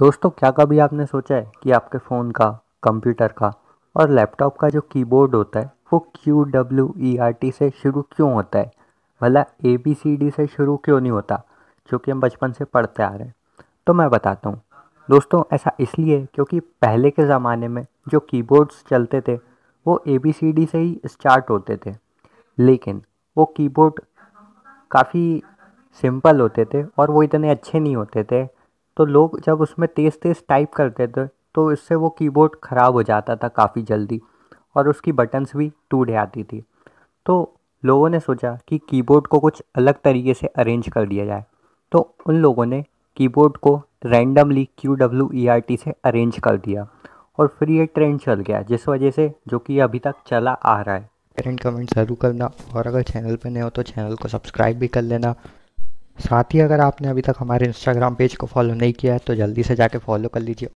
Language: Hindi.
दोस्तों क्या कभी आपने सोचा है कि आपके फ़ोन का कंप्यूटर का और लैपटॉप का जो कीबोर्ड होता है वो Q W E R T से शुरू क्यों होता है भला ए बी सी डी से शुरू क्यों नहीं होता जो कि हम बचपन से पढ़ते आ रहे हैं तो मैं बताता हूँ दोस्तों ऐसा इसलिए क्योंकि पहले के ज़माने में जो कीबोर्ड्स चलते थे वो ए बी सी डी से ही स्टार्ट होते थे लेकिन वो कीबोर्ड काफ़ी सिंपल होते थे और वो इतने अच्छे नहीं होते थे तो लोग जब उसमें तेज़ तेज़ टाइप करते थे तो इससे वो कीबोर्ड ख़राब हो जाता था काफ़ी जल्दी और उसकी बटन्स भी टूट जाती थी तो लोगों ने सोचा कि कीबोर्ड को कुछ अलग तरीके से अरेंज कर दिया जाए तो उन लोगों ने कीबोर्ड को randomly Q W E R T से अरेंज कर दिया और फिर ये ट्रेंड चल गया जिस वजह से जो कि अभी तक चला आ रहा है करेंट कमेंट ज़रूर करना और अगर चैनल पर नए हो तो चैनल को सब्सक्राइब भी कर लेना साथ ही अगर आपने अभी तक हमारे इंस्टाग्राम पेज को फॉलो नहीं किया है तो जल्दी से जाके फॉलो कर लीजिए